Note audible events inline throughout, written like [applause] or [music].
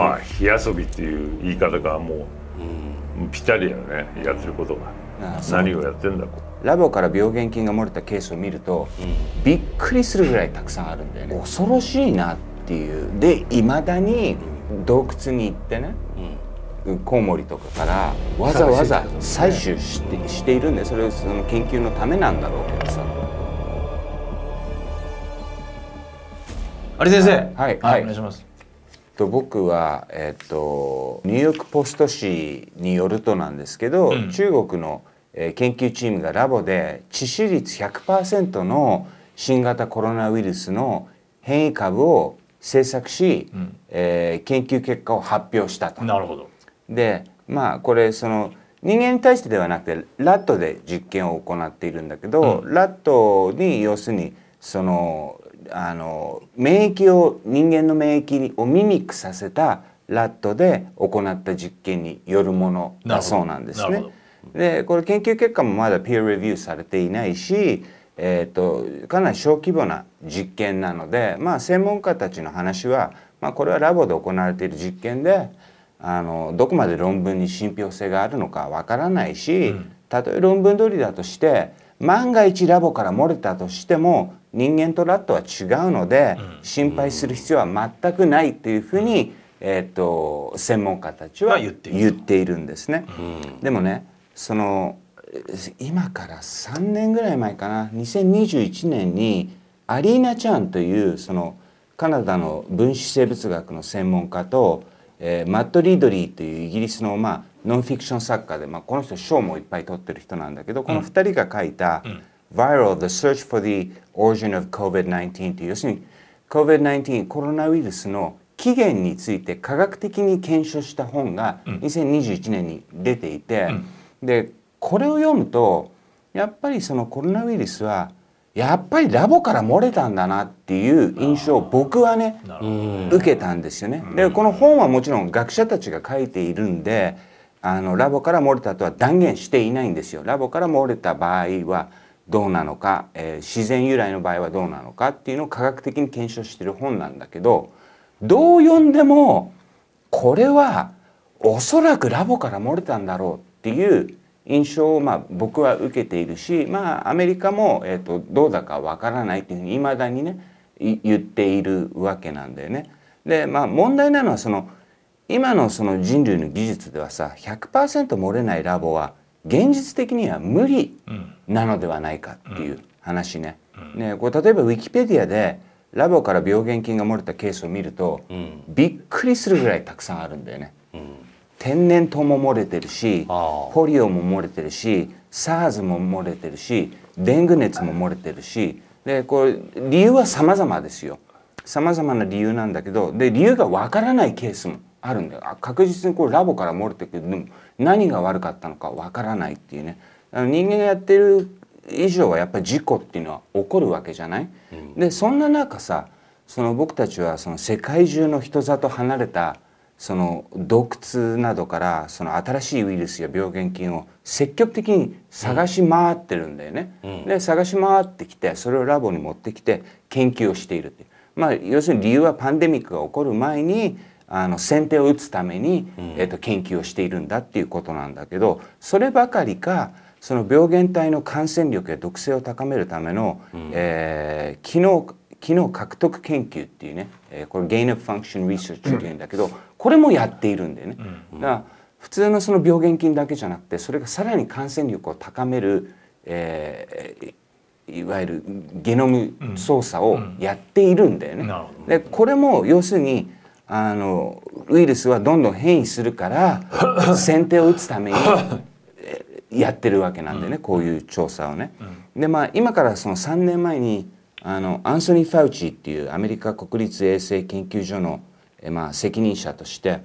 まあ火遊びっていう言い方がもう、うん、ぴったりやねやってることが何をやってんだラボから病原菌が漏れたケースを見ると、うん、びっくりするぐらいたくさんあるんだよね恐ろしいなっていうでいまだに洞窟に行ってね、うん、コウモリとかからわざわざ採取して,、しているんでそれその研究のためなんだろうけどさ。有先生、はい、はい、はい、お願いします。と僕は、えっと、ニューヨーク・ポスト紙によるとなんですけど、うん、中国の、えー、研究チームがラボで致死率100%の新型コロナウイルスの変異株を制作し、うん、えー、研究結果を発表したと。なるほどでまあこれその人間に対してではなくてラットで実験を行っているんだけど、うん、ラットに要するにそのあの免疫を人間の免疫をミミックさせたラットで行った実験によるものだそうなんですね。でこれ研究結果もまだピアレビューされていないし、えーと、かなり小規模な実験なので、まあ、専門家たちの話は、まあ、これはラボで行われている実験であのどこまで論文に信憑性があるのかわからないし、うん、たとえ論文通りだとして万が一ラボから漏れたとしても人間とラットは違うので、心配する必要は全くないというふうに、えーと、専門家たちは言っているんですね。でもねその今から3年ぐらい前かな2021年にアリーナ・チャンというそのカナダの分子生物学の専門家とえー、マット・リードリーというイギリスの、まあ、ノンフィクション作家で、まあ、この人賞もいっぱい取ってる人なんだけどこの2人が書いた「Viral The Search for the Origin of COVID-19」という要するに COVID-19 コロナウイルスの起源について科学的に検証した本が2021年に出ていて、でこれを読むとやっぱりそのコロナウイルスはやっぱりラボから漏れたんだなっていう印象を僕はね受けたんですよね。でこの本はもちろん学者たちが書いているんであのラボから漏れたとは断言していないんですよ。ラボから漏れた場合はどうなのか、えー、自然由来の場合はどうなのかっていうのを科学的に検証している本なんだけどどう読んでもこれはおそらくラボから漏れたんだろうっていう印象をまあ僕は受けているし、まあ、アメリカも、えとどうだかわからないというふうにいまだにね言っているわけなんだよね。でまあ、問題なのはその今のその人類の技術ではさ100%漏れないラボは現実的には無理なのではないかっていう話ね。ねこれ例えばウィキペディアでラボから病原菌が漏れたケースを見ると、びっくりするぐらいたくさんあるんだよね。天然痘も漏れてるしポリオも漏れてるし SARS も漏れてるしデング熱も漏れてるしでこれ理由は様々ですよ様々な理由なんだけどで理由がわからないケースもあるんだよ確実にこれラボから漏れてるけどでも何が悪かったのかわからないっていうねあの人間がやってる以上はやっぱり事故っていうのは起こるわけじゃない、うん、でそんな中さその僕たちはその世界中の人里離れたその洞窟などからその新しいウイルスや病原菌を積極的に探し回ってるんだよね。うん、で探し回ってきてそれをラボに持ってきて研究をしているっていう。まあ、要するに理由はパンデミックが起こる前にあの先手を打つために、えー、と研究をしているんだっていうことなんだけどそればかりかその病原体の感染力や毒性を高めるための、うん、えー、機能機能獲得研究っていうね、えこれ Gain of Function Research っていうんだけど、これもやっているんだよね。だから普通のその病原菌だけじゃなくてそれがさらに感染力を高める、えいわゆるゲノム操作をやっているんだよね。でこれも要するにあのウイルスはどんどん変異するから [laughs] 先手を打つためにやってるわけなんでね、こういう調査をね。でまあ今からその3年前にあのアンソニー・ファウチっていうアメリカ国立衛生研究所の、えまあ、責任者として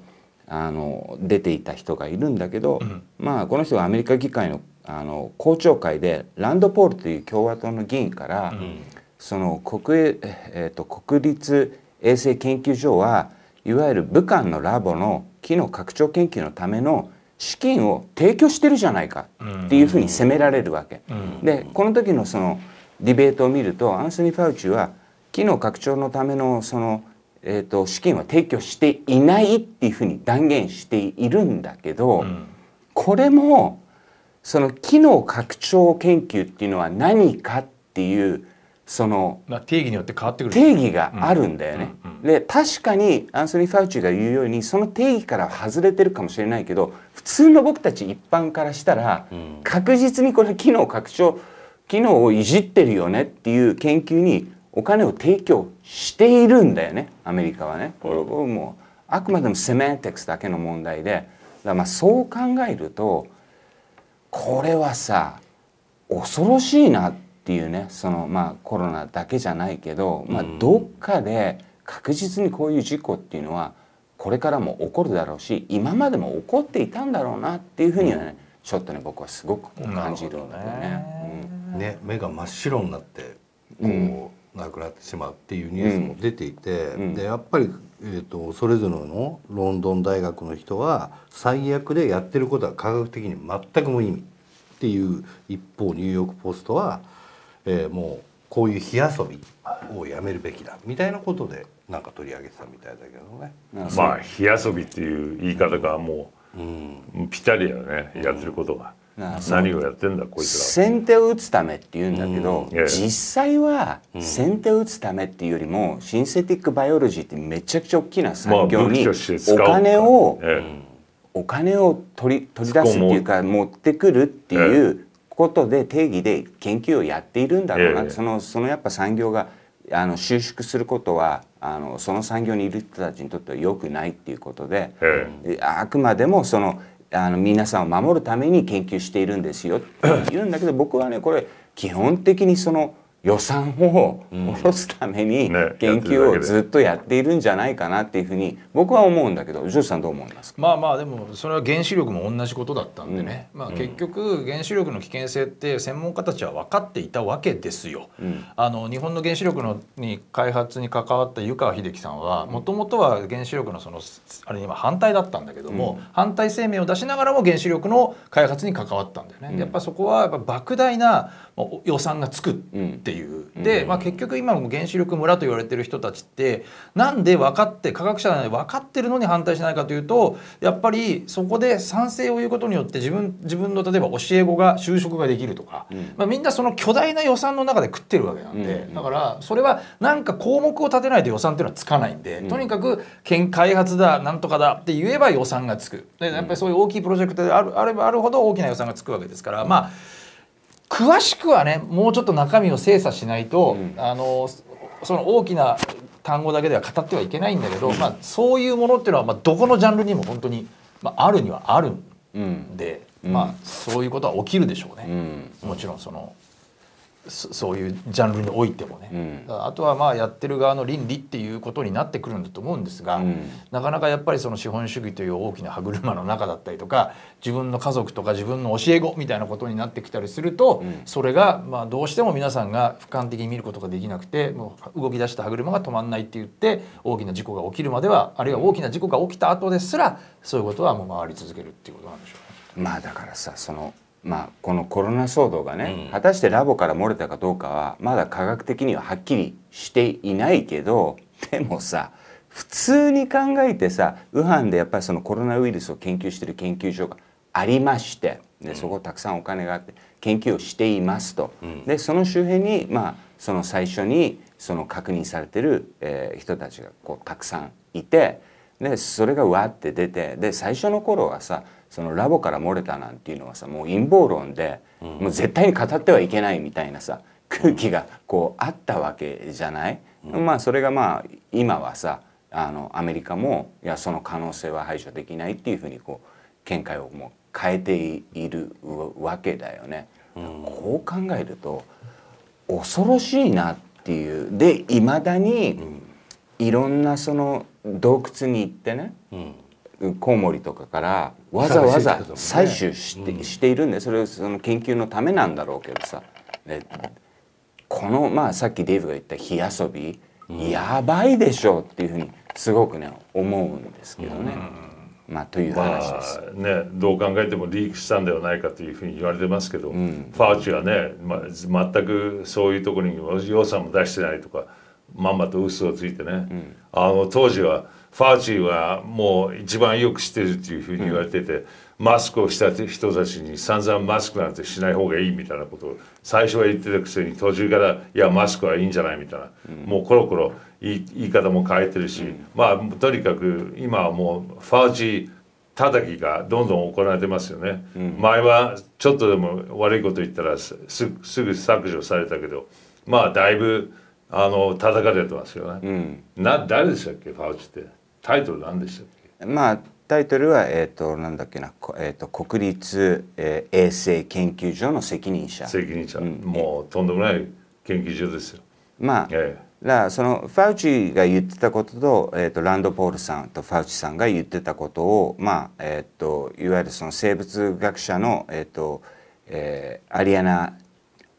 あの出ていた人がいるんだけど、うん、まあ、この人はアメリカ議会のあの公聴会でランドポールという共和党の議員から、うん、その国,、えーと、国立衛生研究所はいわゆる武漢のラボの機能拡張研究のための資金を提供してるじゃないかっていうふうに責められるわけ。うん、でこの時のそのディベートを見るとアンソニー・ファウチは機能拡張のためのその、えーと、資金は提供していないっていうふうに断言しているんだけど、うん、これもその機能拡張研究っていうのは何かっていうその、定義によって変わってくる定義があるんだよね。うんうんうん、で確かにアンソニー・ファウチが言うようにその定義から外れてるかもしれないけど普通の僕たち一般からしたら、確実にこれ機能拡張機能をいじってるよねっていう研究にお金を提供しているんだよねアメリカはね。これもうあくまでもセメンティクスだけの問題でだまあそう考えるとこれはさ恐ろしいなっていうねそのまあコロナだけじゃないけど、まあ、どっかで確実にこういう事故っていうのはこれからも起こるだろうし今までも起こっていたんだろうなっていうふうにはね、ちょっとね僕はすごく感じるんだよね。うんね、目が真っ白になってこう、亡くなってしまうっていうニュースも出ていて、でやっぱり、えーと、それぞれのロンドン大学の人は最悪でやってることは科学的に全く無意味っていう一方ニューヨーク・ポストは、えー、もうこういう火遊びをやめるべきだみたいなことでなんか取り上げてたみたいだけどね。まあ火遊びっていう言い方がもう、うん、ぴったりだよね、やってることが。うん何をやってんだこいつら先手を打つためっていうんだけど、うん、実際は先手を打つためっていうよりも、シンセティックバイオロジーってめちゃくちゃ大きな産業にお金を、お金を取り取り出すっていうか持ってくるっていうことで定義で研究をやっているんだろうな、そのそのやっぱ産業があの収縮することはあのその産業にいる人たちにとってはよくないっていうことで、あくまでもそのあの皆さんを守るために研究しているんですよって言うんだけど僕はねこれ基本的にその予算を下ろすために研究をずっとやっているんじゃないかなっていうふうに僕は思うんだけどジョさんどう思いますまあまあでもそれは原子力も同じことだったんでね、うん、まあ、結局原子力の危険性って専門家たちは分かっていたわけですよ。うん、あの日本の原子力のに開発に関わった湯川秀樹さんはもともとは原子力のそのあれ今反対だったんだけども、うん、反対声明を出しながらも原子力の開発に関わったんだよね。やっぱそこはやっぱ莫大な予算がつくっていう、うん、で、まあ、結局今の原子力村と言われてる人たちってなんで分かって科学者なので分かってるのに反対しないかというとやっぱりそこで賛成を言うことによって自分自分の例えば教え子が就職ができるとか、うん、まあ、みんなその巨大な予算の中で食ってるわけなんで、うん、だからそれはなんか項目を立てないと予算っていうのはつかないんで、とにかく開発だなんとかだって言えば予算がつくでやっぱりそういう大きいプロジェクトであるあればあるほど大きな予算がつくわけですからまあ詳しくはねもうちょっと中身を精査しないと、うん、あのその大きな単語だけでは語ってはいけないんだけど、うん、まあ、そういうものっていうのは、まあ、どこのジャンルにも本当に、まあ、あるにはあるんで、うん、まあ、そういうことは起きるでしょうね、もちろんそのそういうジャンルにおいてもね、うん、あとはまあやってる側の倫理っていうことになってくるんだと思うんですが、うん、なかなかやっぱりその資本主義という大きな歯車の中だったりとか自分の家族とか自分の教え子みたいなことになってきたりすると、うん、それがまあどうしても皆さんが俯瞰的に見ることができなくてもう動き出した歯車が止まんないって言って大きな事故が起きるまではあるいは大きな事故が起きた後ですらそういうことはもう回り続けるっていうことなんでしょうね。まあだからさそのまあ、このコロナ騒動がね、うん、果たしてラボから漏れたかどうかはまだ科学的にははっきりしていないけどでもさ普通に考えてさ右派でやっぱりそのコロナウイルスを研究してる研究所がありましてでそこたくさんお金があって研究をしていますと、うん、でその周辺に、まあ、その最初にその確認されてる、えー、人たちがこうたくさんいて。でそれがわって出てで最初の頃はさそのラボから漏れたなんていうのはさもう陰謀論で、うん、もう絶対に語ってはいけないみたいなさ空気がこうあったわけじゃない、うん、まあそれがまあ今はさあのアメリカもいやその可能性は排除できないっていうふうにこう見解をもう変えているわけだよね。こう考えると恐ろしいなっていうでいまだに、いろんなその洞窟に行ってね、うん、コウモリとかからわざわざ採取してね、しているんでそれその研究のためなんだろうけどさ、この、まあ、さっきデイブが言った火遊び、うん、やばいでしょうっていうふうにすごくね思うんですけどね。うん、まあ、という話です、まあ、ね、どう考えてもリークしたんではないかというふうに言われてますけど、ファーチはね、ま、全くそういうところに予算も出してないとかまんまと嘘をついてね、うん、あの当時はファーチーはもう一番よく知ってるっていうふうに言われてて、うん、マスクをした人たちに散々マスクなんてしない方がいいみたいなことを最初は言ってたくせに途中から「いやマスクはいいんじゃない」みたいな、うん、もうコロコロ言い方も変えてるし、まあとにかく今はもうファーチー叩きがどんどん行われてますよね、前はちょっとでも悪いこと言ったらすぐ削除されたけどまあだいぶあの叩かれてますよね、うん、な誰でしたっけファウチってタイトル何でしたっけまあタイトルは、えーと、なんだっけな、えーと、国立、えー、衛生研究所の責任者責任者、うん、もうとんでもない研究所ですよ。まあ、ええ、らそのファウチが言ってたことと,、えーと、とランド・ポールさんとファウチさんが言ってたことを、まあえー、といわゆるその生物学者の、えーとえー、アリアナ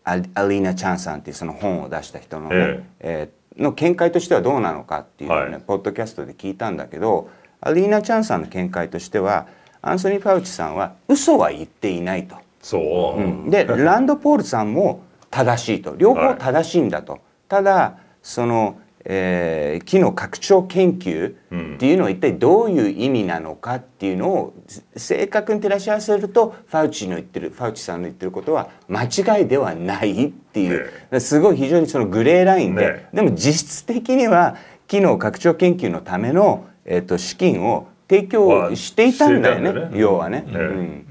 アリーナ・チャンさんっていうその本を出した人の、ねえー、えの見解としてはどうなのかっていうのをね、はい、ポッドキャストで聞いたんだけどアリーナ・チャンさんの見解としてはアンソニー・ファウチさんは嘘は言っていないと。そう、うん、でランド・ポールさんも正しいと両方正しいんだと。はい、ただそのえー、機能拡張研究っていうのは一体どういう意味なのかっていうのを正確に照らし合わせるとファウチの言ってるファウチさんの言ってることは間違いではないっていう、ね、すごい非常にそのグレーラインで、ね、でも実質的には機能拡張研究のための、えーと、資金を提供していたんだよね、ね、要はね。ねうん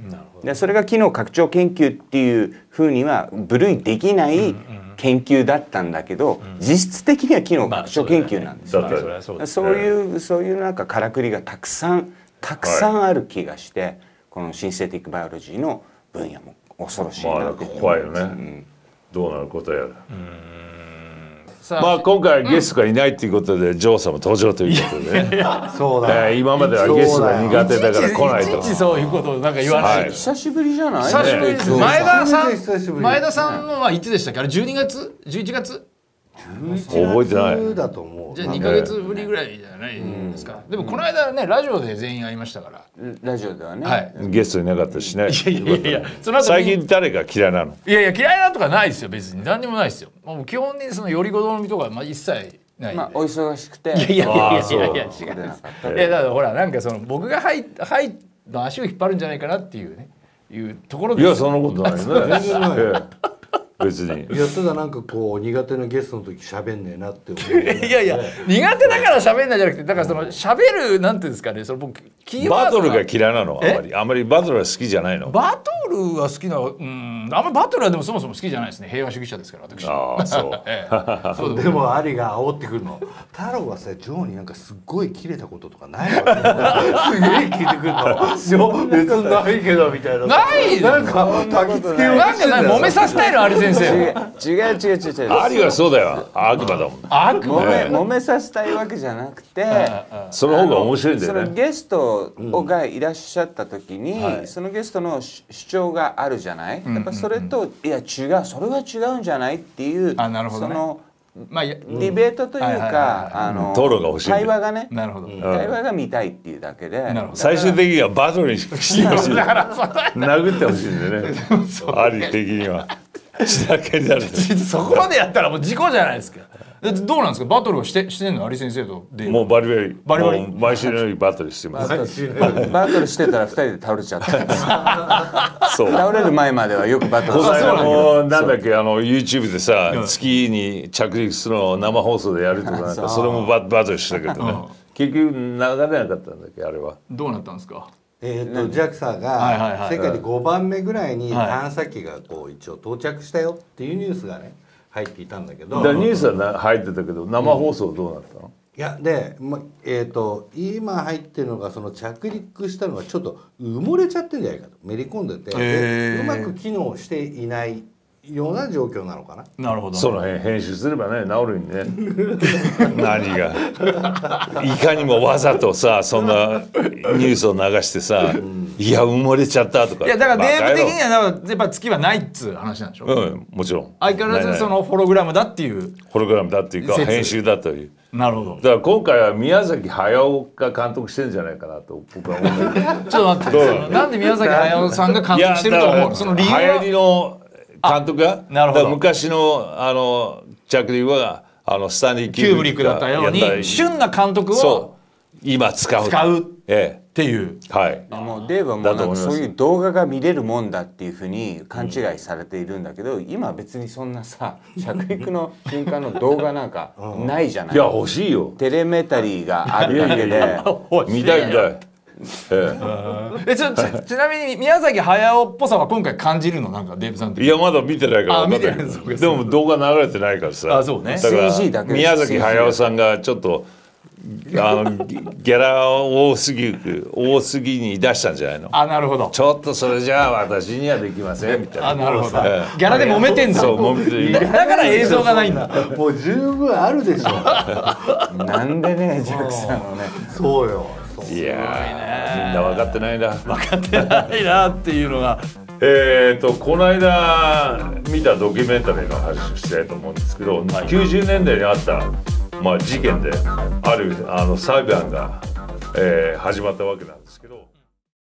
でそれが機能拡張研究っていうふうには部類できない、うんうん研究だったんだけど、実質的には機能学研究なんですよ、ねそういうそういうなんかからくりがたくさんたくさんある気がして、このシンセティックバイオロジーの分野も恐ろしいなと思います、まあ、怖いよね、どうなることやら。うんまあ今回はゲストがいないということで、ジョーさんも登場ということでね。そうだ、え今まではゲストが苦手だから来ないと。そういうことなんか言わない。はい久しぶりじゃない久しぶりです。前田さん、前田さんはいつでしたっけあれ12月 ?11 月覚えてないだと思うじゃあ2か月ぶりぐらいじゃないですか、うん、でもこの間ねラジオで全員会いましたからラジオではね、はい、ゲストいなかったしねいやいやいやその最近誰が嫌いなのいやいや嫌いなとかないですよ別に何にもないですよもう基本にそのよりのみとか、まあ、一切まあ、お忙しくていやいやいやいやいや違ういやだからほらなんかその僕が入入の足を引っ張るんじゃないかなっていうねいうところですいやそんなことないね別にいやただなんかこう苦手なゲストの時喋んねえなって思う、[laughs] いやいや苦手だから喋んないじゃなくてだからその喋るなんていうんですかねその僕キーワードバトルが嫌いなのあまりあまりバトルは好きじゃないのバトルは好きなうんあんまりバトルはでもそもそも好きじゃないですね平和主義者ですから私ああそう、[laughs] ええ、[laughs] そうでもアリが煽ってくるの太郎はさジョーになんかすっごい切れたこととかないわけすげえ聞いてくるの別にないけどみたいなないなんか焚きつけようなんか揉めさせたいのあれ先生違う違う違う違うありはそうだよ悪魔だもん悪魔ね揉めさせたいわけじゃなくてその方が面白いんだよねそのゲストがいらっしゃった時に、うん、そのゲストの主張があるじゃない、はい、やっぱそれと、いや違うそれは違うんじゃないっていうあなるほど、ね、そのまあ、ディベートというか討論が欲しい会話がねなるほど会話が見たいっていうだけで最終的にはバトルにし [laughs] てほしい殴ってほしいんでね [laughs] あり的には。血だけになるそこまでやったらもう事故じゃないですかどうなんですかバトルをしてしてんのア有先生ともうバリバリバリバリ毎週のようにバトルしてますバトルしてたら二人で倒れちゃったそう倒れる前まではよくバトルしてたこのなんだっけあの YouTube でさ、月に着陸するのを生放送でやるとかそれもババトルしたけどね、うん、結局流れなかったんだっけあれはどうなったんですかえーと、JAXA が世界で5番目ぐらいに探査機がこう一応到着したよっていうニュースがね入っていたんだけどニュースは入ってたけど生放送どうなったの、うん、いやで、まえーと、今入ってるのがその着陸したのがちょっと埋もれちゃってるんじゃないかとめり込んでて、えー、うまく機能していないような状況なのかな。なるほど、その辺編集すればね治るにね。[laughs] 何がいかにもわざとさそんなニュースを流してさ、いや埋もれちゃったとか。いやだからデーブ的にはやっぱ月はないっつう話なんでしょ。うん、もちろん。相変わらずそのホログラムだっていう。ホログラムだっていうか編集だという。なるほど。だから今回は宮崎駿が監督してんじゃないかなと僕は思う。[laughs] ちょっと待って。なんで宮崎駿さんが監督してると思う。その理由は。りの監督がなるほど昔のあの着陸はあのスタンディ・キューブリックだったように旬な監督を今使う使うっていう、はい、もうデーブはもうそういう動画が見れるもんだっていうふうに勘違いされているんだけど、うん、今別にそんなさ着陸の瞬間の動画なんかないじゃない、うん、いや欲しいよテレメタリーがあるわけで見たい見たいえええちょちちなみに宮崎駿っぽさは今回感じるのなんかデーブさんいやまだ見てないから見てないででも動画流れてないからさあそうねだから宮崎駿さんがちょっとあのギャラ多すぎ多すぎに出したんじゃないのあなるほどちょっとそれじゃあ私にはできませんみたいなあなるほど、ええ、ギャラで揉めてんだそう揉めてる [laughs] だから映像がないんだもう十分あるでしょ [laughs] なんでねジャックさんのねそうよいやみんな分かってないな分かってないなっていうのがえっとこの間見たドキュメンタリーの話をしたいと思うんですけど、はい、90年代にあった、まあ、事件であるあの裁判が、えー、始まったわけなんですけど。